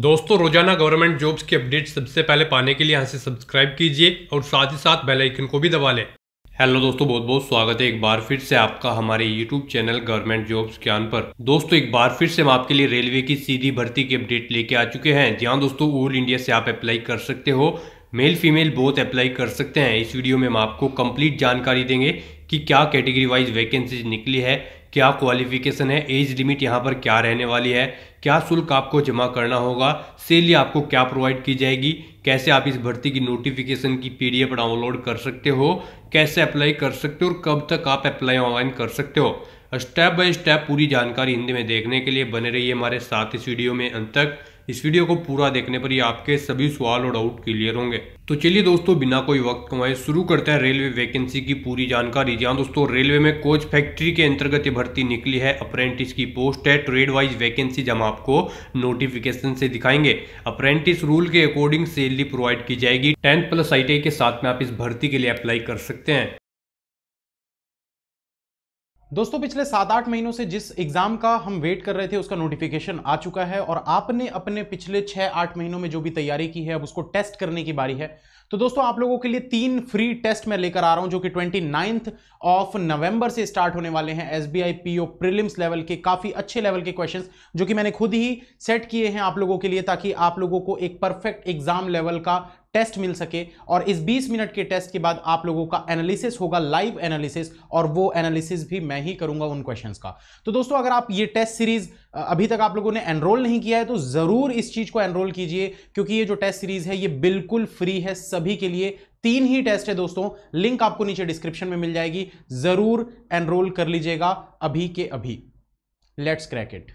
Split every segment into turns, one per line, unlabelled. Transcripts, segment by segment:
दोस्तों रोजाना government jobs की अपडेट सबसे पहले पाने के लिए यहाँ से सब्सक्राइब कीजिए और साथ ही साथ बेल आइकन को भी दबा लें हेलो दोस्तों बहुत बहुत स्वागत है एक बार फिर से आपका हमारे यूट्यूब चैनल गवर्नमेंट जॉब्स ज्ञान पर दोस्तों एक बार फिर से हम आपके लिए रेलवे की सीधी भर्ती की अपडेट लेके आ चुके हैं जहाँ दोस्तों ऑल इंडिया से आप अप्लाई कर सकते हो मेल फीमेल बोथ अप्लाई कर सकते हैं इस वीडियो में हम आपको कंप्लीट जानकारी देंगे कि क्या कैटेगरी वाइज वैकेंसीज निकली है क्या क्वालिफिकेशन है एज लिमिट यहाँ पर क्या रहने वाली है क्या शुल्क आपको जमा करना होगा सैलरी आपको क्या प्रोवाइड की जाएगी कैसे आप इस भर्ती की नोटिफिकेशन की पीडीएफ डाउनलोड कर सकते हो कैसे अप्लाई कर सकते हो और कब तक आप अप्लाई ऑनलाइन कर सकते हो स्टेप बाय स्टेप पूरी जानकारी हिंदी में देखने के लिए बने रहिए हमारे साथ इस वीडियो में अंत तक इस वीडियो को पूरा देखने पर ही आपके सभी सवाल और डाउट क्लियर होंगे तो चलिए दोस्तों बिना कोई वक्त कमाए शुरू करते हैं रेलवे वैकेंसी की पूरी जानकारी जहाँ दोस्तों रेलवे में कोच फैक्ट्री के अंतर्गत ये भर्ती निकली है अप्रेंटिस की पोस्ट है ट्रेड वाइज वैकेंसी जब आपको नोटिफिकेशन से दिखाएंगे अप्रेंटिस रूल के अकॉर्डिंग सैलरी प्रोवाइड की जाएगी टेंथ प्लस आई के साथ में आप इस भर्ती के लिए अप्लाई कर सकते हैं
दोस्तों पिछले सात आठ महीनों से जिस एग्जाम का हम वेट कर रहे थे उसका नोटिफिकेशन आ चुका है और आपने अपने पिछले छह आठ महीनों में जो भी तैयारी की है अब उसको टेस्ट करने की बारी है तो दोस्तों आप लोगों के लिए तीन फ्री टेस्ट मैं लेकर आ रहा हूं जो कि ट्वेंटी नाइन्थ ऑफ नवंबर से स्टार्ट होने वाले हैं S B I O prelims level के काफी अच्छे लेवल के क्वेश्चंस जो कि मैंने खुद ही सेट किए हैं आप लोगों के लिए ताकि आप लोगों को एक परफेक्ट एग्जाम लेवल का टेस्ट मिल सके और इस 20 मिनट के टेस्ट के बाद आप लोगों का एनालिसिस होगा लाइव एनालिसिस और वो एनालिसिस भी मैं ही करूंगा उन क्वेश्चंस का तो दोस्तों अगर आप ये टेस्ट सीरीज अभी तक आप लोगों ने एनरोल नहीं किया है तो ज़रूर इस चीज़ को एनरोल कीजिए क्योंकि ये जो टेस्ट सीरीज है ये बिल्कुल फ्री है सभी के लिए तीन ही टेस्ट है दोस्तों लिंक आपको नीचे डिस्क्रिप्शन में मिल जाएगी ज़रूर एनरोल कर लीजिएगा अभी के अभी लेट्स क्रैक इट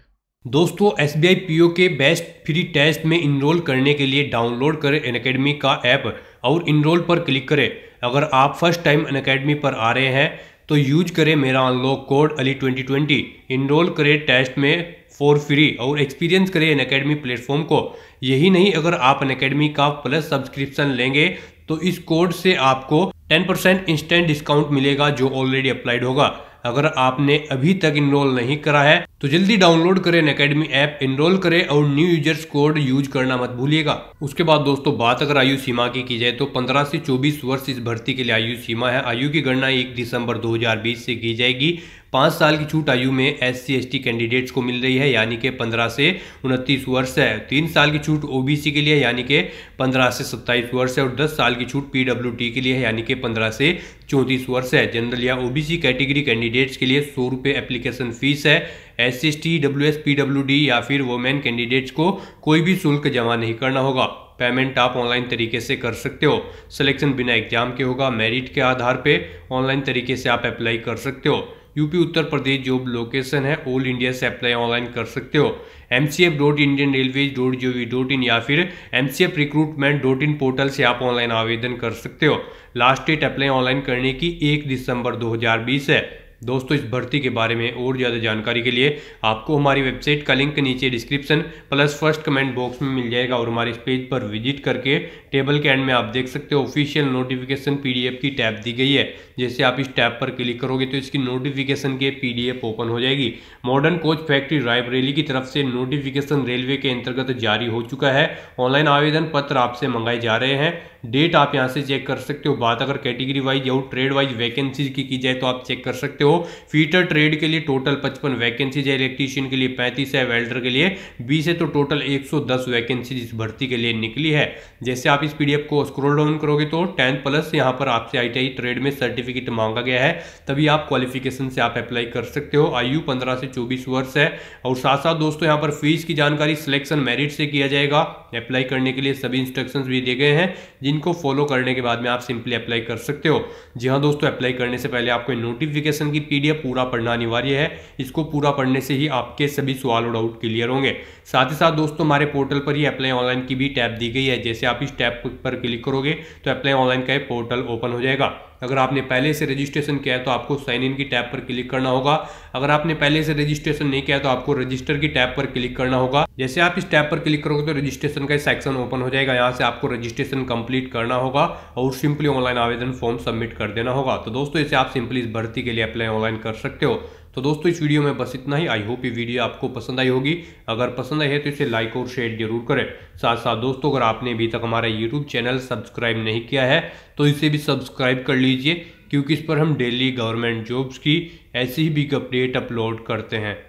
दोस्तों एस बी ओ के बेस्ट फ्री टेस्ट में इनरोल करने के लिए डाउनलोड करें अकेडमी का ऐप और इनरोल पर क्लिक करें अगर आप फर्स्ट टाइम अनकेडमी पर आ रहे हैं तो यूज करें मेरा अनलॉक कोड अली 2020 इनरोल करें टेस्ट में फॉर फ्री और एक्सपीरियंस करें अकेडमी प्लेटफॉर्म को यही नहीं अगर आप अकेडमी का प्लस सब्सक्रिप्शन लेंगे तो इस कोड से आपको 10% इंस्टेंट डिस्काउंट मिलेगा जो ऑलरेडी अप्लाइड होगा अगर आपने अभी तक इनरोल नहीं करा है तो जल्दी डाउनलोड करें अकेडमी ऐप इनरोल करें और न्यू यूजर्स कोड यूज करना मत भूलिएगा उसके बाद दोस्तों बात अगर आयु सीमा की की जाए तो 15 से 24 वर्ष इस भर्ती के लिए आयु सीमा है आयु की गणना 1 दिसंबर 2020 से की जाएगी पाँच साल की छूट आयु में एस सी कैंडिडेट्स को मिल रही है यानी कि पंद्रह से उनतीस वर्ष है तीन साल की छूट ओ के लिए यानी कि पंद्रह से सत्ताईस वर्ष है और दस साल की छूट पी के लिए यानी कि पंद्रह से चौंतीस वर्ष है जनरल या ओबीसी कैटेगरी कैंडिडेट्स के लिए सौ रुपये एप्लीकेशन फीस है S S T W S P W D या फिर वोमेन कैंडिडेट्स को कोई भी शुल्क जमा नहीं करना होगा पेमेंट आप ऑनलाइन तरीके से कर सकते हो सिलेक्शन बिना एग्जाम के होगा मेरिट के आधार पे ऑनलाइन तरीके से आप अप्लाई कर सकते हो UP Uttar Pradesh job location है ऑल इंडिया से अप्लाई ऑनलाइन कर सकते हो M C F dot Indian railway dot G O V dot in या फिर M C F recruitment dot in portal से आप ऑनलाइन आवेदन कर सकते हो लास्ट डेट अप्लाई ऑनलाइन करने की एक दिसंबर 2020 है दोस्तों इस भर्ती के बारे में और ज़्यादा जानकारी के लिए आपको हमारी वेबसाइट का लिंक नीचे description plus first comment box में मिल जाएगा और हमारे इस पेज पर विजिट करके टेबल के एंड में आप देख सकते हो ऑफिशियल नोटिफिकेशन पीडीएफ की टैब दी गई है जैसे आप इस टैब पर क्लिक करोगे तो इसकी नोटिफिकेशन के पी ओपन हो जाएगी मॉडर्न कोच फैक्ट्री रायबरेली की तरफ से नोटिफिकेशन रेलवे के अंतर्गत जारी हो चुका है ऑनलाइन आवेदन पत्र आपसे मंगाए जा रहे हैं डेट आप यहाँ से चेक कर सकते हो बात अगर कैटेगरी वाइज या ट्रेड वाइज वैकेंसीज की जाए तो आप चेक कर सकते हो हो फीटर ट्रेड के लिए टोटल पचपन वैकेंसीज है इलेक्ट्रीशियन के लिए पैंतीस है वेल्डर के लिए बीस है तो टोटल 110 वैकेंसीज इस भर्ती के लिए निकली है जैसे आप इस पीडीएफ को स्क्रोल डाउन करोगे तो टेंथ प्लस यहाँ पर आपसे आई ट्रेड में सर्टिफिकेट मांगा गया है तभी आप क्वालिफिकेशन से आप अप्लाई कर सकते हो आयु पंद्रह से चौबीस वर्ष है और साथ साथ दोस्तों यहाँ पर फीस की जानकारी सिलेक्शन मेरिट से किया जाएगा अप्लाई करने के लिए सभी इंस्ट्रक्शन भी दिए गए हैं जिनको फॉलो करने के बाद में आप सिंपली अप्लाई कर सकते हो जी हाँ दोस्तों अप्लाई करने से पहले आपको नोटिफिकेशन कि पीडीएफ पूरा पढ़ना अनिवार्य है इसको पूरा पढ़ने से ही आपके सभी सवाल और डाउट क्लियर होंगे साथ ही साथ दोस्तों हमारे पोर्टल पर ही अप्लाई ऑनलाइन की भी टैब दी गई है जैसे आप इस टैब पर क्लिक करोगे तो अप्लाई ऑनलाइन का पोर्टल ओपन हो जाएगा अगर आपने पहले से रजिस्ट्रेशन किया है तो आपको साइन इन की टैब पर क्लिक करना होगा अगर आपने पहले से रजिस्ट्रेशन नहीं किया तो आपको रजिस्टर की टैब पर क्लिक करना होगा जैसे आप इस टैब पर क्लिक करोगे तो रजिस्ट्रेशन का सेक्शन ओपन हो जाएगा यहाँ से आपको रजिस्ट्रेशन कंप्लीट करना होगा और सिंपली ऑनलाइन आवेदन फॉर्म सबमिट कर देना होगा तो दोस्तों इसे आप सिंपली इस भर्ती के लिए अप्लाई ऑनलाइन कर सकते हो तो दोस्तों इस वीडियो में बस इतना ही आई होप ये वीडियो आपको पसंद आई होगी अगर पसंद आई है तो इसे लाइक और शेयर जरूर करें साथ साथ दोस्तों अगर आपने अभी तक हमारा यूट्यूब चैनल सब्सक्राइब नहीं किया है तो इसे भी सब्सक्राइब कर लीजिए क्योंकि इस पर हम डेली गवर्नमेंट जॉब्स की ऐसी ही बिग अपडेट अपलोड करते हैं